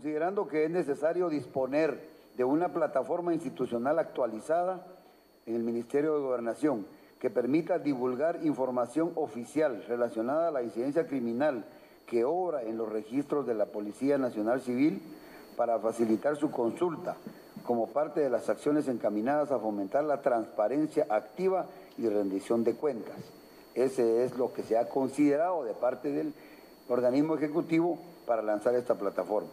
considerando que es necesario disponer de una plataforma institucional actualizada en el Ministerio de Gobernación que permita divulgar información oficial relacionada a la incidencia criminal que obra en los registros de la Policía Nacional Civil para facilitar su consulta como parte de las acciones encaminadas a fomentar la transparencia activa y rendición de cuentas. Ese es lo que se ha considerado de parte del organismo ejecutivo para lanzar esta plataforma.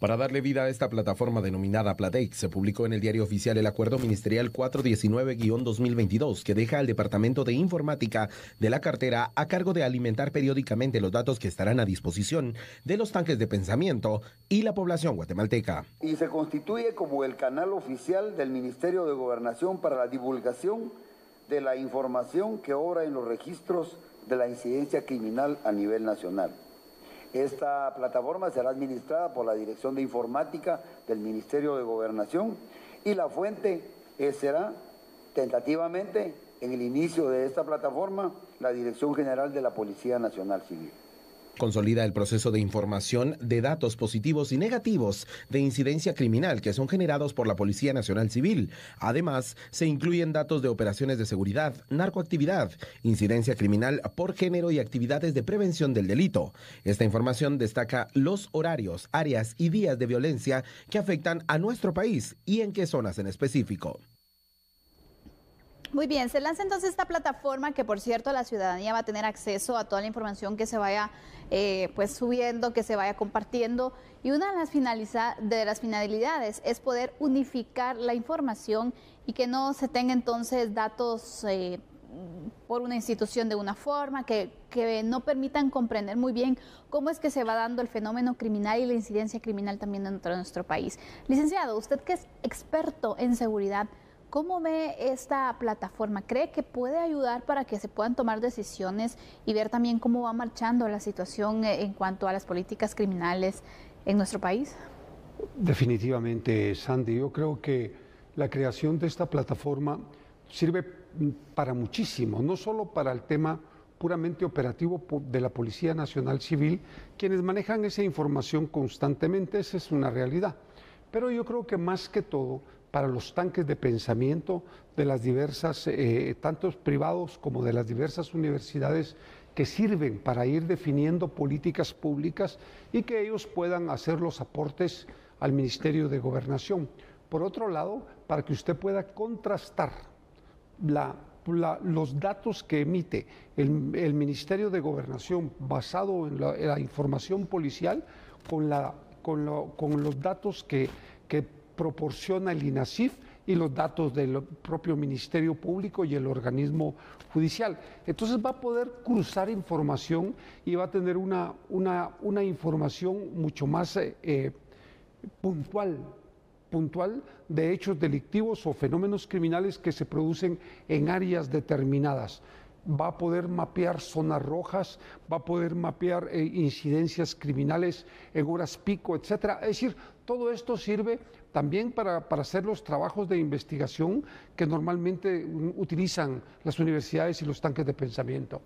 Para darle vida a esta plataforma denominada Platex, se publicó en el diario oficial el acuerdo ministerial 419-2022 que deja al Departamento de Informática de la cartera a cargo de alimentar periódicamente los datos que estarán a disposición de los tanques de pensamiento y la población guatemalteca. Y se constituye como el canal oficial del Ministerio de Gobernación para la divulgación de la información que obra en los registros de la incidencia criminal a nivel nacional. Esta plataforma será administrada por la Dirección de Informática del Ministerio de Gobernación y la fuente será tentativamente en el inicio de esta plataforma la Dirección General de la Policía Nacional Civil. Consolida el proceso de información de datos positivos y negativos de incidencia criminal que son generados por la Policía Nacional Civil. Además, se incluyen datos de operaciones de seguridad, narcoactividad, incidencia criminal por género y actividades de prevención del delito. Esta información destaca los horarios, áreas y días de violencia que afectan a nuestro país y en qué zonas en específico. Muy bien, se lanza entonces esta plataforma que por cierto la ciudadanía va a tener acceso a toda la información que se vaya eh, pues subiendo, que se vaya compartiendo y una de las, de las finalidades es poder unificar la información y que no se tenga entonces datos eh, por una institución de una forma, que, que, no permitan comprender muy bien cómo es que se va dando el fenómeno criminal y la incidencia criminal también dentro de nuestro país. Licenciado, usted que es experto en seguridad, ¿Cómo ve esta plataforma? ¿Cree que puede ayudar para que se puedan tomar decisiones y ver también cómo va marchando la situación eh, en cuanto a las políticas criminales en nuestro país? Definitivamente, Sandy. Yo creo que la creación de esta plataforma sirve para muchísimo, no solo para el tema puramente operativo de la Policía Nacional Civil, quienes manejan esa información constantemente, esa es una realidad pero yo creo que más que todo para los tanques de pensamiento de las diversas, eh, tantos privados como de las diversas universidades que sirven para ir definiendo políticas públicas y que ellos puedan hacer los aportes al Ministerio de Gobernación. Por otro lado, para que usted pueda contrastar los datos que emite el, Ministerio de Gobernación basado en la información policial con la con, los datos que, proporciona el INASIF y los datos del propio Ministerio Público y el organismo judicial. Entonces va a poder cruzar información y va a tener una, una, información mucho más eh, eh, puntual puntual de hechos delictivos o fenómenos criminales que se producen en áreas determinadas va a poder mapear zonas rojas, va a poder mapear eh, incidencias criminales en horas pico, etcétera. Es decir, todo esto sirve también para, hacer los trabajos de investigación que normalmente mm, utilizan las universidades y los tanques de pensamiento.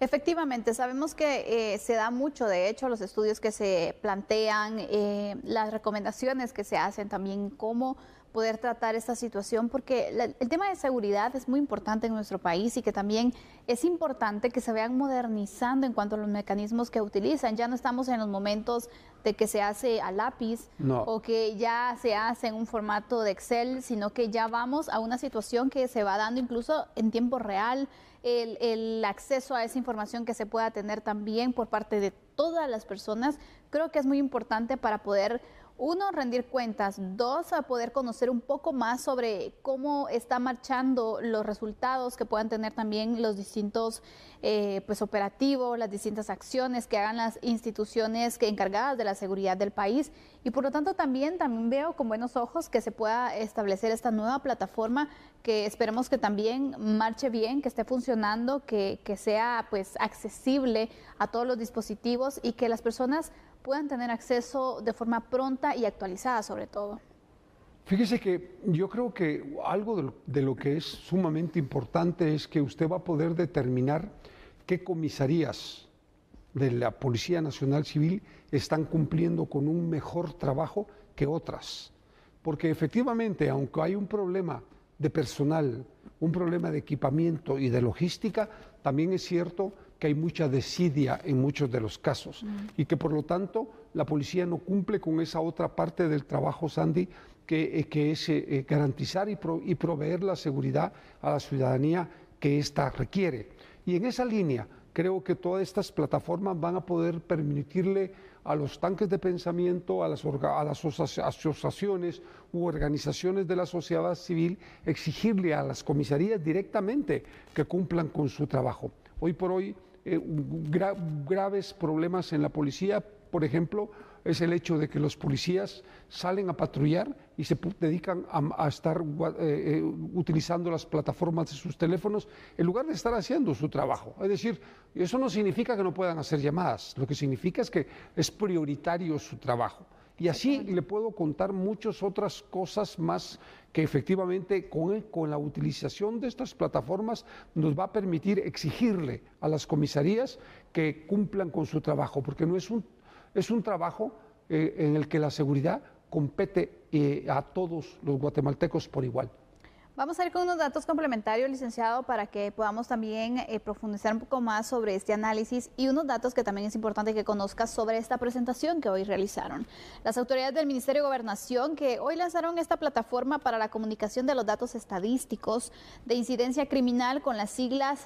Efectivamente, sabemos que eh, se da mucho, de hecho, los estudios que se plantean, eh, las recomendaciones que se hacen también, cómo poder tratar esta situación, porque el tema de seguridad es muy importante en nuestro país y que también es importante que se vean modernizando en cuanto a los mecanismos que utilizan. Ya no estamos en los momentos de que se hace a lápiz o que ya se hace en un formato de Excel, sino que ya vamos a una situación que se va dando incluso en tiempo real. El, el, acceso a esa información que se pueda tener también por parte de todas las personas, creo que es muy importante para poder uno, rendir cuentas. Dos, a poder conocer un poco más sobre cómo está marchando los resultados que puedan tener también los distintos eh, pues, operativos, las distintas acciones que hagan las instituciones encargadas de la seguridad del país. Y por lo tanto también, también veo con buenos ojos que se pueda establecer esta nueva plataforma que esperemos que también marche bien, que esté funcionando, que, que sea pues accesible a todos los dispositivos y que las personas puedan tener acceso de forma pronta y actualizada sobre todo. Fíjese que yo creo que algo de lo, que es sumamente importante es que usted va a poder determinar qué comisarías de la Policía Nacional Civil están cumpliendo con un mejor trabajo que otras. Porque efectivamente, aunque hay un problema de personal, un problema de equipamiento y de logística, también es cierto que hay mucha desidia en muchos de los casos y que por lo tanto la policía no cumple con esa otra parte del trabajo, Sandy, que, eh, que es eh, eh, garantizar y, proveer la seguridad a la ciudadanía que ésta requiere. Y en esa línea creo que todas estas plataformas van a poder permitirle a los tanques de pensamiento, a las, las asociaciones u organizaciones de la sociedad civil, exigirle a las comisarías directamente que cumplan con su trabajo. Hoy por hoy eh, graves problemas en la policía, por ejemplo, es el hecho de que los policías salen a patrullar y se dedican a, estar eh, eh, utilizando las plataformas de sus teléfonos en lugar de estar haciendo su trabajo. Es decir, eso no significa que no puedan hacer llamadas, lo que significa es que es prioritario su trabajo. Y así le puedo contar muchas otras cosas más que efectivamente con, con, la utilización de estas plataformas nos va a permitir exigirle a las comisarías que cumplan con su trabajo, porque no es un, es un trabajo eh, en el que la seguridad compete eh, a todos los guatemaltecos por igual. Vamos a ir con unos datos complementarios, licenciado, para que podamos también eh, profundizar un poco más sobre este análisis y unos datos que también es importante que conozcas sobre esta presentación que hoy realizaron. Las autoridades del Ministerio de Gobernación que hoy lanzaron esta plataforma para la comunicación de los datos estadísticos de incidencia criminal con las siglas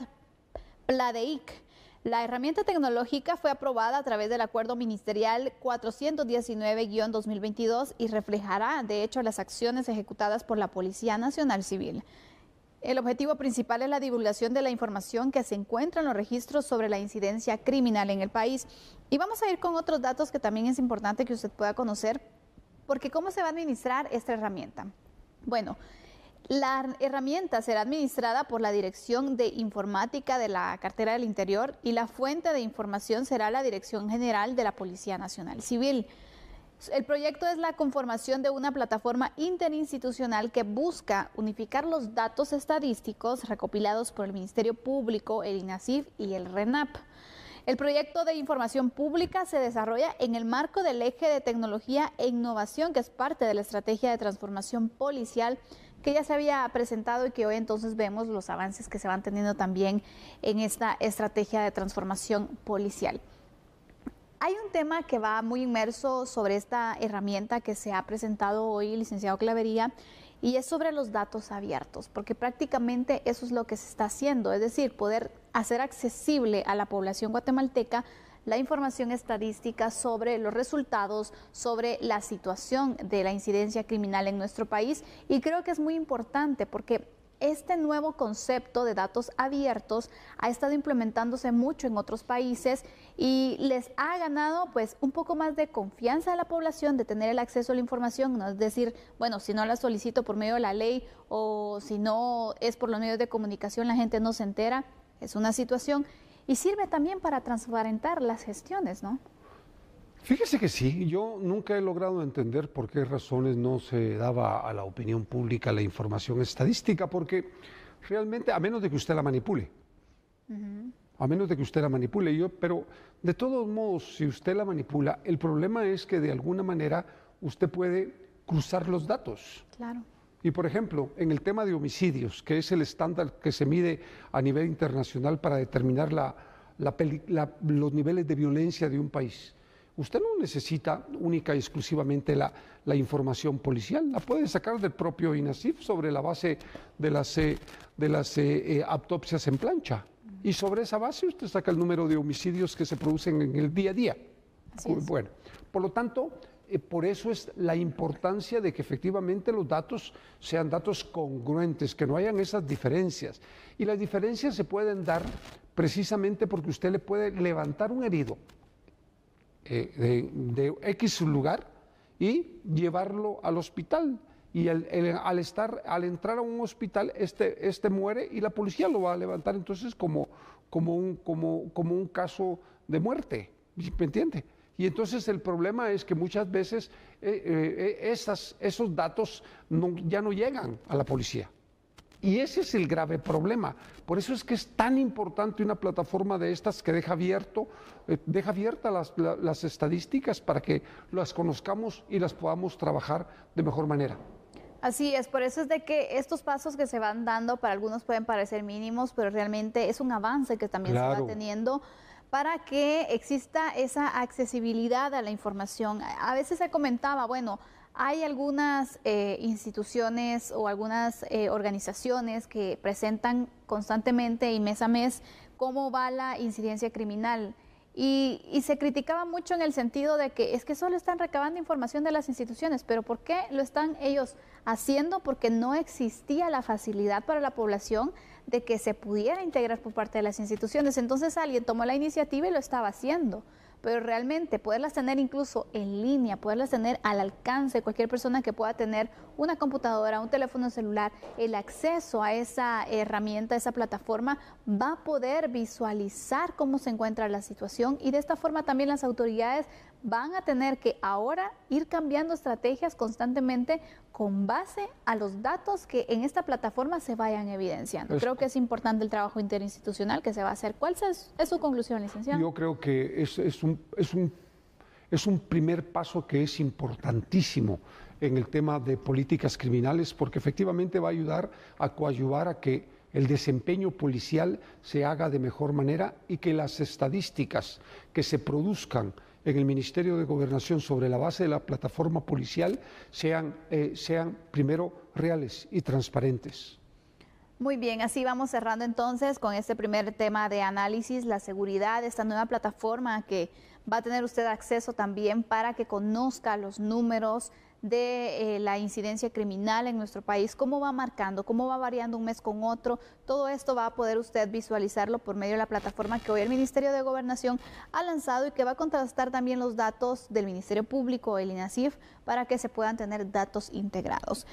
PLADEIC la herramienta tecnológica fue aprobada a través del Acuerdo Ministerial 419-2022 y reflejará, de hecho, las acciones ejecutadas por la Policía Nacional Civil. El objetivo principal es la divulgación de la información que se encuentra en los registros sobre la incidencia criminal en el país. Y vamos a ir con otros datos que también es importante que usted pueda conocer, porque cómo se va a administrar esta herramienta. Bueno, la herramienta será administrada por la Dirección de Informática de la Cartera del Interior y la fuente de información será la Dirección General de la Policía Nacional Civil. El proyecto es la conformación de una plataforma interinstitucional que busca unificar los datos estadísticos recopilados por el Ministerio Público, el INACIF y el RENAP. El proyecto de información pública se desarrolla en el marco del eje de tecnología e innovación que es parte de la estrategia de transformación policial que ya se había presentado y que hoy entonces vemos los avances que se van teniendo también en esta estrategia de transformación policial. Hay un tema que va muy inmerso sobre esta herramienta que se ha presentado hoy, licenciado Clavería, y es sobre los datos abiertos, porque prácticamente eso es lo que se está haciendo, es decir, poder hacer accesible a la población guatemalteca la información estadística sobre los resultados, sobre la situación de la incidencia criminal en nuestro país y creo que es muy importante porque este nuevo concepto de datos abiertos ha estado implementándose mucho en otros países y les ha ganado pues un poco más de confianza a la población de tener el acceso a la información, no es decir, bueno, si no la solicito por medio de la ley o si no es por los medios de comunicación la gente no se entera, es una situación, y sirve también para transparentar las gestiones, ¿no? Fíjese que sí, yo nunca he logrado entender por qué razones no se daba a la opinión pública la información estadística, porque realmente, a menos de que usted la manipule, a menos de que usted la manipule, yo, pero de todos modos, si usted la manipula, el problema es que de alguna manera usted puede cruzar los datos. Claro. Y por ejemplo, en el tema de homicidios, que es el estándar que se mide a nivel internacional para determinar la, los niveles de violencia de un país, usted no necesita única y exclusivamente la, información policial, la puede sacar del propio INASIF sobre la base de las, eh, de las eh, eh, autopsias en plancha. Y sobre esa base usted saca el número de homicidios que se producen en el día a día. Bueno, por lo tanto, eh, por eso es la importancia de que efectivamente los datos sean datos congruentes, que no hayan esas diferencias. Y las diferencias se pueden dar precisamente porque usted le puede levantar un herido eh, de, X lugar y llevarlo al hospital. Y al, estar, al entrar a un hospital, este, este muere y la policía lo va a levantar entonces como, como, un, como, como un caso de muerte. ¿Me entiende? Y entonces el problema es que muchas veces eh, eh, eh, esos datos ya no llegan a la policía. Y ese es el grave problema. Por eso es que es tan importante una plataforma de estas que deja abierto, deja abiertas las, estadísticas para que las conozcamos y las podamos trabajar de mejor manera. Así es, por eso es de que estos pasos que se van dando para algunos pueden parecer mínimos, pero realmente es un avance que también se va teniendo para que exista esa accesibilidad a la información. A veces se comentaba, bueno, hay algunas eh, instituciones o algunas eh, organizaciones que presentan constantemente y mes a mes cómo va la incidencia criminal y, se criticaba mucho en el sentido de que es que solo están recabando información de las instituciones, pero ¿por qué lo están ellos haciendo? Porque no existía la facilidad para la población de que se pudiera integrar por parte de las instituciones. Entonces alguien tomó la iniciativa y lo estaba haciendo. Pero realmente poderlas tener incluso en línea, poderlas tener al alcance de cualquier persona que pueda tener una computadora, un teléfono celular, el acceso a esa herramienta, esa plataforma, va a poder visualizar cómo se encuentra la situación y de esta forma también las autoridades van a tener que ahora ir cambiando estrategias constantemente con base a los datos que en esta plataforma se vayan evidenciando. Pues creo que es importante el trabajo interinstitucional que se va a hacer. ¿Cuál es, su conclusión, licenciado? Yo creo que es, es un, un, es un primer paso que es importantísimo en el tema de políticas criminales, porque efectivamente va a ayudar a coadyuvar a que el desempeño policial se haga de mejor manera y que las estadísticas que se produzcan en el Ministerio de Gobernación sobre la base de la plataforma policial sean, eh, sean primero reales y transparentes. Muy bien, así vamos cerrando entonces con este primer tema de análisis, la seguridad, esta nueva plataforma que va a tener usted acceso también para que conozca los números, de eh, la incidencia criminal en nuestro país, cómo va marcando, cómo va variando un mes con otro. Todo esto va a poder usted visualizarlo por medio de la plataforma que hoy el Ministerio de Gobernación ha lanzado y que va a contrastar también los datos del Ministerio Público, el INACIF, para que se puedan tener datos integrados.